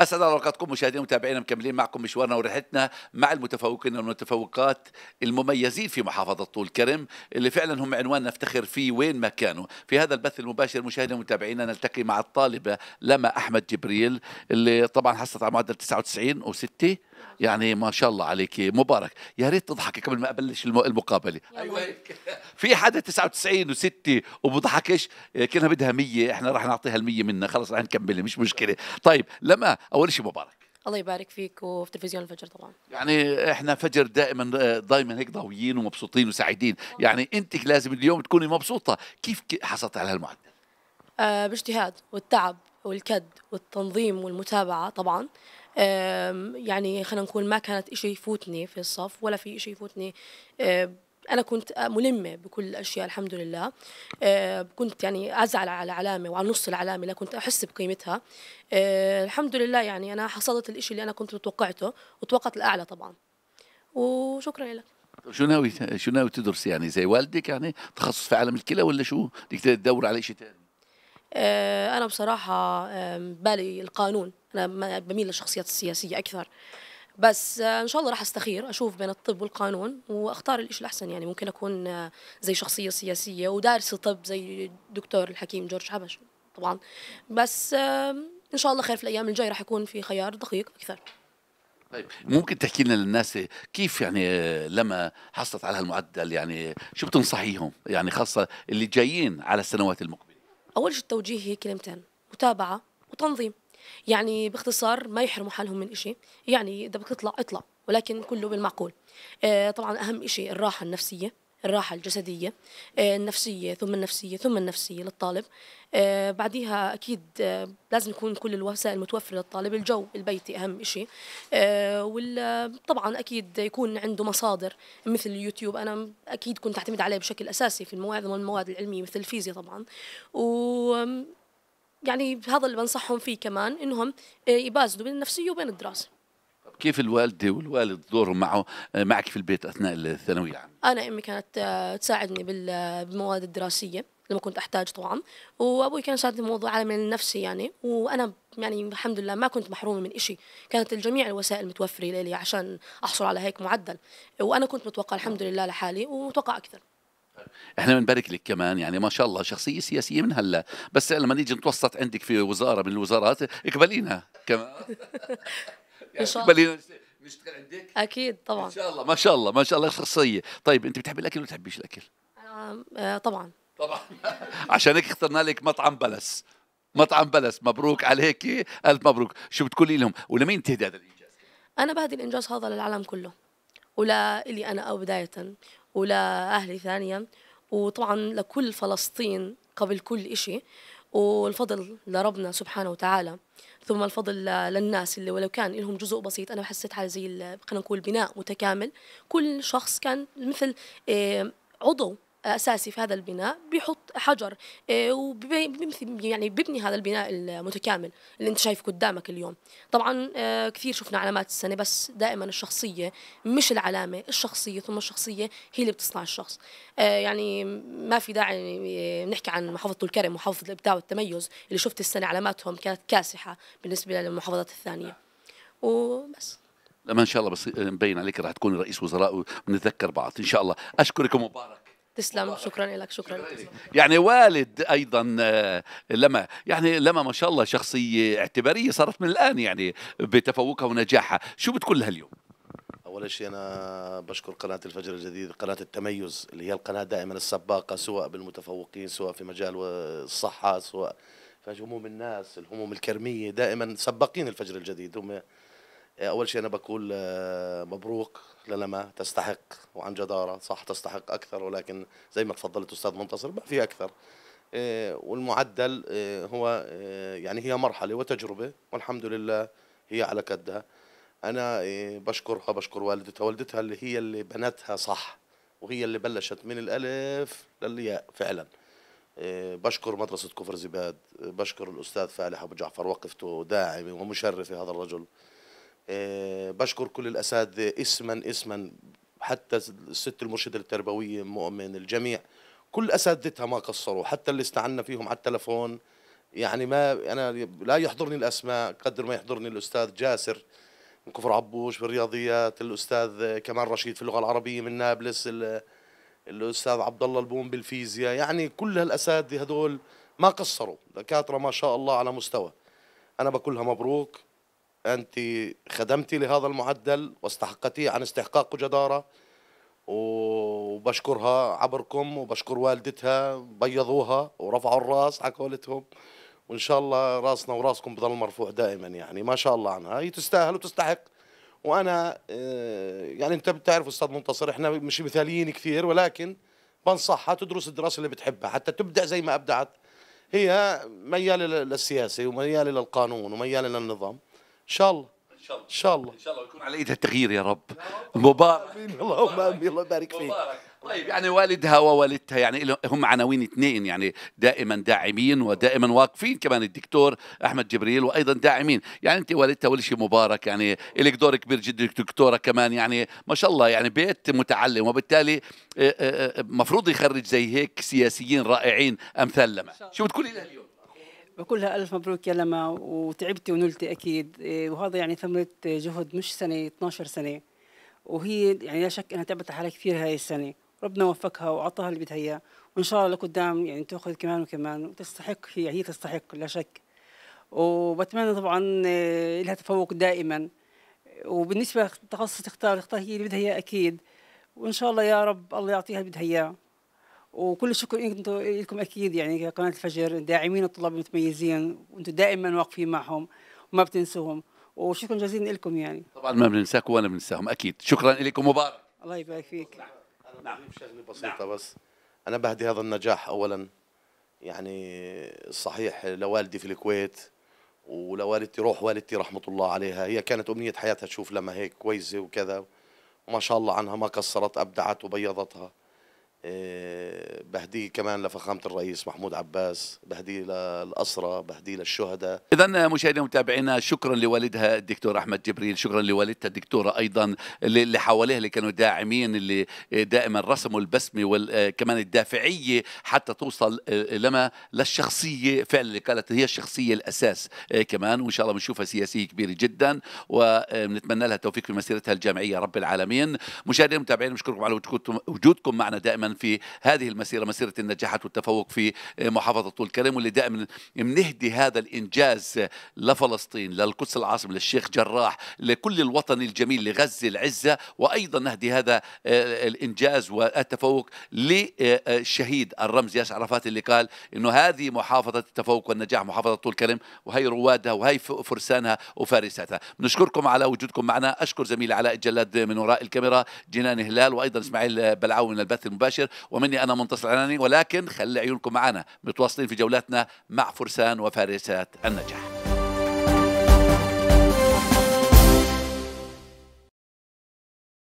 اسعد الله اوقاتكم مشاهدينا ومتابعينا مكملين معكم مشوارنا ورحلتنا مع المتفوقين والمتفوقات المميزين في محافظه طول كرم اللي فعلا هم عنوان نفتخر فيه وين ما كانوا في هذا البث المباشر مشاهدينا ومتابعينا نلتقي مع الطالبه لما احمد جبريل اللي طبعا حصلت على معدل 99 و6 يعني ما شاء الله عليك مبارك يا ريت تضحكي قبل ما ابلش المقابله ايوه هيك في حدا 99 و6 وبضحكش كانها بدها 100 احنا راح نعطيها ال100 منا خلص راح نكمل مش مشكله طيب لما اول شيء مبارك الله يبارك فيك وفي تلفزيون الفجر طبعا يعني احنا فجر دائما آه، دائما هيك ضويين ومبسوطين وسعيدين يعني انت لازم اليوم تكوني مبسوطه كيف حصلت على هالمعدل آه باجتهاد والتعب والكد والتنظيم والمتابعه طبعا يعني خلينا نقول ما كانت إشي يفوتني في الصف ولا في إشي يفوتني أنا كنت ملمة بكل الأشياء الحمد لله كنت يعني أزعل على علامة وعلى نص العلامة لا كنت أحس بقيمتها الحمد لله يعني أنا حصلت الإشي اللي أنا كنت متوقعته وتوقعت الأعلى طبعا وشكرا لك طيب، شو ناوي شو ناوي تدرس يعني زي والدك يعني تخصص في عالم الكلى ولا شو بدك تدور على شيء ثاني آه، أنا بصراحة بالي القانون أنا بميل للشخصيات السياسية أكثر بس آه، ان شاء الله راح استخير اشوف بين الطب والقانون واختار الشيء الاحسن يعني ممكن اكون آه، زي شخصيه سياسيه ودارسه طب زي الدكتور الحكيم جورج حبش طبعا بس ان شاء الله خير في الايام الجايه راح يكون في خيار دقيق اكثر طيب ممكن تحكي لنا للناس كيف يعني لما حصلت على هالمعدل يعني شو بتنصحيهم يعني خاصه اللي جايين على السنوات المقبله أول شيء التوجيه هي كلمتين متابعة وتنظيم يعني باختصار ما يحرموا حالهم من شيء يعني إذا بدك تطلع اطلع ولكن كله بالمعقول آه، طبعا أهم شيء الراحة النفسية الراحة الجسدية آه، النفسية ثم النفسية ثم النفسية للطالب آه، بعديها أكيد آه، لازم يكون كل الوسائل متوفرة للطالب الجو البيتي أهم شيء وطبعا أكيد يكون عنده مصادر مثل اليوتيوب أنا أكيد كنت أعتمد عليه بشكل أساسي في معظم المواد العلمية مثل الفيزياء طبعا و يعني هذا اللي بنصحهم فيه كمان انهم يبازلوا بين النفسيه وبين الدراسه كيف الوالده والوالد دورهم معه معك في البيت اثناء الثانويه العامه؟ انا امي كانت آه، تساعدني بالمواد الدراسيه لما كنت احتاج طبعا وابوي كان يساعدني بموضوع عالم النفسي يعني وانا يعني الحمد لله ما كنت محرومه من إشي كانت الجميع الوسائل متوفره لي عشان احصل على هيك معدل وانا كنت متوقع الحمد لله لحالي ومتوقع اكثر احنا بنبارك لك كمان يعني ما شاء الله شخصيه سياسيه من هلا بس لما نيجي نتوسط عندك في وزاره من الوزارات اقبلينا كمان يعني ان شاء الله نشتغل عندك اكيد طبعا ان شاء الله ما شاء الله ما شاء الله شخصيه طيب انت بتحبي الاكل ولا بتحبيش الاكل آه، طبعا طبعا عشان هيك اخترنا لك مطعم بلس مطعم بلس مبروك عليك الف مبروك شو بتقولي لهم ولمين تهدي هذا الانجاز انا بهدي الانجاز هذا للعالم كله ولا إلي انا او بدايه ولا اهلي ثانيا وطبعا لكل فلسطين قبل كل شيء والفضل لربنا سبحانه وتعالى ثم الفضل للناس اللي ولو كان لهم جزء بسيط انا حسيت حالي زي خلينا نقول بناء متكامل كل شخص كان مثل إيه، عضو اساسي في هذا البناء بيحط حجر آه، وبيمثل يعني بيبني هذا البناء المتكامل اللي انت شايفه قدامك اليوم طبعا آه، كثير شفنا علامات السنه بس دائما الشخصيه مش العلامه الشخصيه ثم الشخصيه هي اللي بتصنع الشخص آه، يعني ما في داعي يعني، نحكي عن محافظه الكرم محافظه الابداع والتميز اللي شفت السنه علاماتهم كانت كاسحه بالنسبه للمحافظات الثانيه وبس لما ان شاء الله بس مبين عليك راح تكون رئيس وزراء ونتذكر بعض ان شاء الله اشكركم مبارك تسلم شكرا لك شكرا يعني والد ايضا آه، لما يعني لما ما شاء الله شخصيه اعتباريه صارت من الان يعني بتفوقها ونجاحها شو بتقول لها اليوم اول شيء انا بشكر قناه الفجر الجديد قناه التميز اللي هي القناه دائما السباقه سواء بالمتفوقين سواء في مجال الصحه سواء في هموم الناس الهموم الكرميه دائما سباقين الفجر الجديد هم اول شيء انا بقول آه، مبروك للما تستحق وعن جداره صح تستحق اكثر ولكن زي ما تفضلت استاذ منتصر ما في اكثر آه، والمعدل آه، هو يعني هي مرحله وتجربه والحمد لله هي على قدها انا بشكرها بشكر والدتها والدتها اللي هي اللي بنتها صح وهي اللي بلشت من الالف للياء فعلا بشكر مدرسة كفر زباد بشكر الأستاذ فالح أبو جعفر وقفته داعمة ومشرفة هذا الرجل آه، بشكر كل الاساتذه اسما اسما حتى الست المرشده التربويه مؤمن الجميع كل اساتذتها ما قصروا حتى اللي استعنا فيهم على التلفون يعني ما انا لا يحضرني الاسماء قدر ما يحضرني الاستاذ جاسر من كفر عبوش في الرياضيات الاستاذ كمال رشيد في اللغه العربيه من نابلس الاستاذ عبد الله البوم بالفيزياء يعني كل هالاساتذه هذول ما قصروا دكاتره ما شاء الله على مستوى انا بقول لها مبروك أنت خدمتي لهذا المعدل واستحقتيه عن استحقاق جدارة وبشكرها عبركم وبشكر والدتها بيضوها ورفعوا الراس على قولتهم وان شاء الله راسنا وراسكم بضل مرفوع دائما يعني ما شاء الله عنها هي تستاهل وتستحق وانا آه، يعني انت بتعرف استاذ منتصر احنا مش مثاليين كثير ولكن بنصحها تدرس الدراسه اللي بتحبها حتى تبدع زي ما ابدعت هي مياله للسياسه ومياله للقانون ومياله للنظام ان شاء الله ان شاء الله ان شاء الله يكون على ايدها التغيير يا رب مبارك اللهم امين الله يبارك فيك طيب يعني والدها ووالدتها يعني هم عناوين اثنين يعني دائما داعمين ودائما واقفين كمان الدكتور احمد جبريل وايضا داعمين يعني انت والدتها اول شيء مبارك يعني لك دور كبير جدا دكتوره كمان يعني ما شاء الله يعني بيت متعلم وبالتالي آه، آه، آه، مفروض يخرج زي هيك سياسيين رائعين امثال لما شو بتقولي لها اليوم بقول لها ألف مبروك يا لما وتعبتي ونلتي أكيد إيه، وهذا يعني ثمرة جهد مش سنة 12 سنة وهي يعني لا شك أنها تعبت حالها كثير هاي السنة ربنا وفقها وأعطاها اللي بدها إياه وإن شاء الله لقدام يعني تأخذ كمان وكمان وتستحق هي هي تستحق لا شك وبتمنى طبعا إيه، لها تفوق دائما وبالنسبة لتخصص تختار تختار هي اللي بدها إياه أكيد وإن شاء الله يا رب الله يعطيها اللي بدها إياه وكل الشكر انتم لكم اكيد يعني قناه الفجر داعمين الطلاب المتميزين وانتم دائما واقفين معهم وما بتنسوهم وشكرا جزيلا لكم يعني طبعا ما بننساكم ولا بننساهم اكيد شكرا لكم مبارك الله يبارك فيك نعم. انا نعم. شغله بسيطه بس انا بهدي هذا النجاح اولا يعني صحيح لوالدي في الكويت ولوالدتي روح والدتي رحمه الله عليها هي كانت امنيه حياتها تشوف لما هيك كويسه وكذا وما شاء الله عنها ما قصرت ابدعت وبيضتها آه، بهديه كمان لفخامه الرئيس محمود عباس بهديه للاسرى بهديه للشهداء اذا مشاهدينا ومتابعينا شكرا لوالدها الدكتور احمد جبريل شكرا لوالدتها الدكتوره ايضا اللي حواليها اللي كانوا داعمين اللي دائما رسموا البسمه آه، وكمان الدافعيه حتى توصل آه، لما للشخصيه فعلا اللي قالت هي الشخصيه الاساس كمان وان شاء الله بنشوفها سياسيه كبيره جدا ونتمنى لها التوفيق في مسيرتها الجامعيه رب العالمين مشاهدينا ومتابعينا بشكركم على وجودكم معنا دائما في هذه المسيرة مسيرة النجاحات والتفوق في آه، محافظة طول كرم واللي دائما بنهدي هذا الإنجاز لفلسطين للقدس العاصمة للشيخ جراح لكل الوطن الجميل لغزة العزة وأيضا نهدي هذا آه، الإنجاز والتفوق للشهيد الرمز ياسر عرفات اللي قال أنه هذه محافظة التفوق والنجاح محافظة طول كرم وهي روادها وهي فرسانها وفارساتها نشكركم على وجودكم معنا أشكر زميلي علاء الجلاد من وراء الكاميرا جنان هلال وأيضا إسماعيل بلعاوي من البث المباشر مباشر ومني أنا منتصر العناني ولكن خلي عيونكم معنا متواصلين في جولاتنا مع فرسان وفارسات النجاح